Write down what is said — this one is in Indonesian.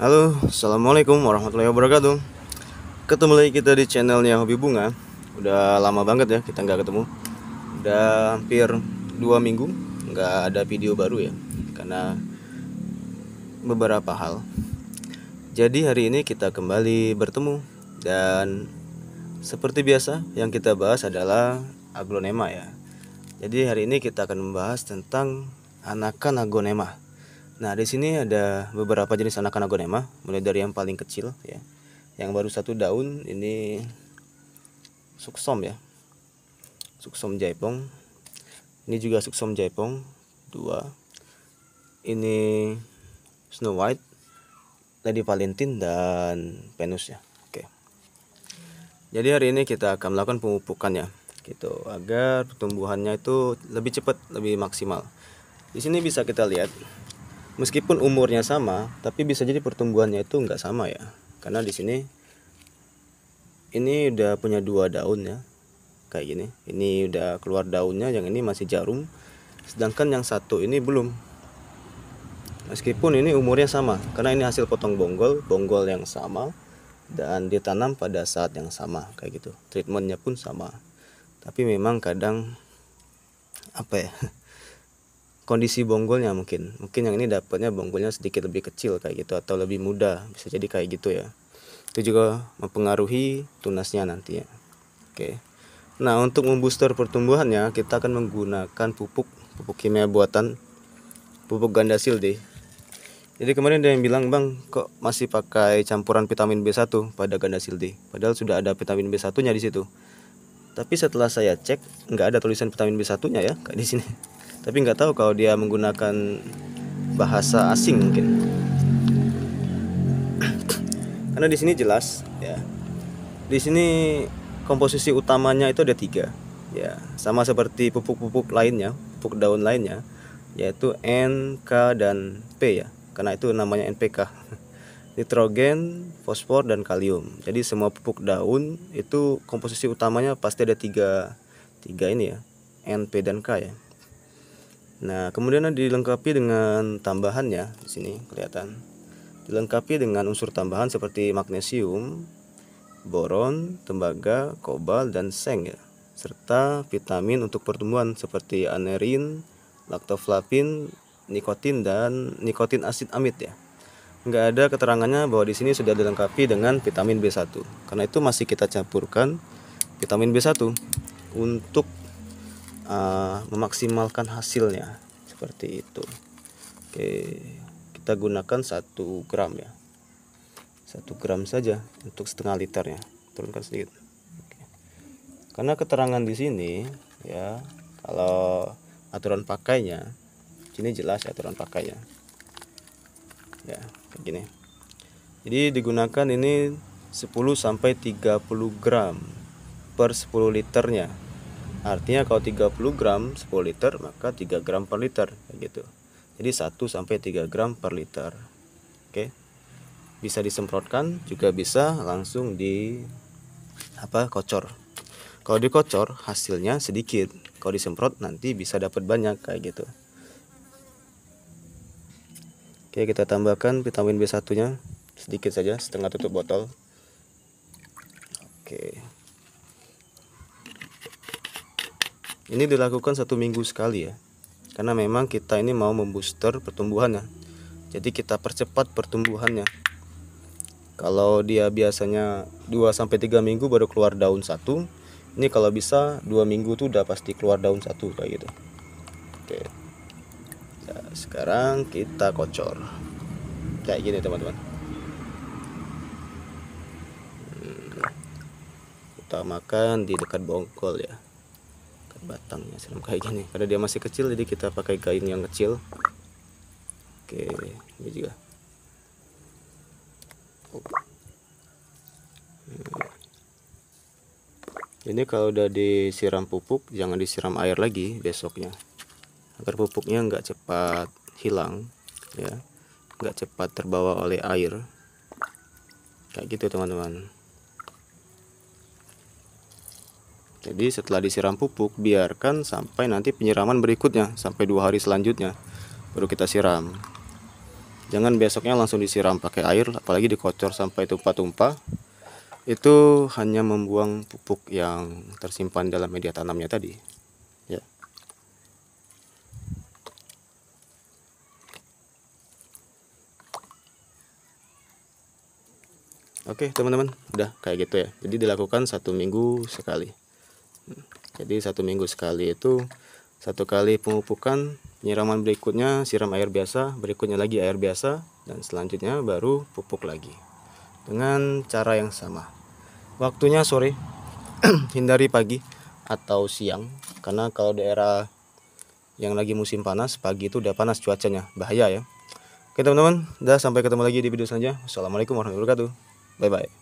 Halo, Assalamualaikum warahmatullahi wabarakatuh Ketemu lagi kita di channelnya Hobi Bunga Udah lama banget ya kita nggak ketemu Udah hampir dua minggu nggak ada video baru ya Karena beberapa hal Jadi hari ini kita kembali bertemu Dan seperti biasa yang kita bahas adalah aglonema ya Jadi hari ini kita akan membahas tentang anakan aglonema Nah, di sini ada beberapa jenis anak-anak anagonema, mulai dari yang paling kecil ya. Yang baru satu daun ini suksom ya. Suksom jaipong. Ini juga suksom jaipong dua. Ini Snow White, Lady Valentine dan Venus ya. Oke. Jadi hari ini kita akan melakukan pemupukan ya. Gitu agar pertumbuhannya itu lebih cepat, lebih maksimal. Di sini bisa kita lihat meskipun umurnya sama tapi bisa jadi pertumbuhannya itu nggak sama ya karena di sini ini udah punya dua daun ya kayak gini ini udah keluar daunnya yang ini masih jarum sedangkan yang satu ini belum meskipun ini umurnya sama karena ini hasil potong bonggol bonggol yang sama dan ditanam pada saat yang sama kayak gitu treatmentnya pun sama tapi memang kadang apa ya kondisi bonggolnya mungkin mungkin yang ini dapatnya bonggolnya sedikit lebih kecil kayak gitu atau lebih muda bisa jadi kayak gitu ya itu juga mempengaruhi tunasnya nanti ya oke nah untuk membooster pertumbuhannya kita akan menggunakan pupuk pupuk kimia buatan pupuk ganda sildi jadi kemarin ada yang bilang bang kok masih pakai campuran vitamin B1 pada ganda sildi padahal sudah ada vitamin B1 nya di situ tapi setelah saya cek nggak ada tulisan vitamin B1 nya ya kayak di sini tapi nggak tahu kalau dia menggunakan bahasa asing mungkin karena di sini jelas ya di sini komposisi utamanya itu ada tiga ya sama seperti pupuk-pupuk lainnya pupuk daun lainnya yaitu N, K, dan P ya karena itu namanya NPK nitrogen, fosfor, dan kalium jadi semua pupuk daun itu komposisi utamanya pasti ada tiga, tiga ini ya N, P, dan K ya Nah, kemudian dilengkapi dengan tambahan ya, di sini kelihatan. Dilengkapi dengan unsur tambahan seperti magnesium, boron, tembaga, kobal, dan seng ya. Serta vitamin untuk pertumbuhan seperti anerin, laktoflavin, nikotin dan nikotin asid amit ya. Enggak ada keterangannya bahwa di sini sudah dilengkapi dengan vitamin B1. Karena itu masih kita campurkan vitamin B1 untuk uh, memaksimalkan hasilnya seperti itu oke kita gunakan satu gram ya satu gram saja untuk setengah liternya turunkan sedikit oke. karena keterangan di sini ya kalau aturan pakainya sini jelas aturan pakainya ya begini. jadi digunakan ini 10 sampai 30 gram per 10 liternya artinya kalau 30 gram 10 liter maka 3 gram per liter gitu jadi 1 sampai 3 gram per liter oke bisa disemprotkan juga bisa langsung di apa kocor kalau dikocor hasilnya sedikit kalau disemprot nanti bisa dapat banyak kayak gitu oke kita tambahkan vitamin B1 nya sedikit saja setengah tutup botol oke Ini dilakukan satu minggu sekali ya. Karena memang kita ini mau membooster pertumbuhannya. Jadi kita percepat pertumbuhannya. Kalau dia biasanya 2 3 minggu baru keluar daun satu, ini kalau bisa 2 minggu tuh udah pasti keluar daun satu kayak gitu. Oke. Ya, sekarang kita kocor. Kayak gini teman-teman. Kita hmm, makan di dekat bongkol ya batangnya serem kayak gini karena dia masih kecil jadi kita pakai kain yang kecil oke ini juga oh. ini kalau udah disiram pupuk jangan disiram air lagi besoknya agar pupuknya nggak cepat hilang ya nggak cepat terbawa oleh air kayak gitu teman-teman Jadi setelah disiram pupuk, biarkan sampai nanti penyiraman berikutnya, sampai dua hari selanjutnya, baru kita siram. Jangan besoknya langsung disiram pakai air, apalagi dikocor sampai tumpah-tumpah. Itu hanya membuang pupuk yang tersimpan dalam media tanamnya tadi. Ya. Oke teman-teman, udah kayak gitu ya. Jadi dilakukan satu minggu sekali jadi satu minggu sekali itu satu kali pemupukan penyiraman berikutnya siram air biasa berikutnya lagi air biasa dan selanjutnya baru pupuk lagi dengan cara yang sama waktunya sore hindari pagi atau siang karena kalau daerah yang lagi musim panas pagi itu udah panas cuacanya bahaya ya oke teman-teman udah sampai ketemu lagi di video selanjutnya assalamualaikum warahmatullahi wabarakatuh bye bye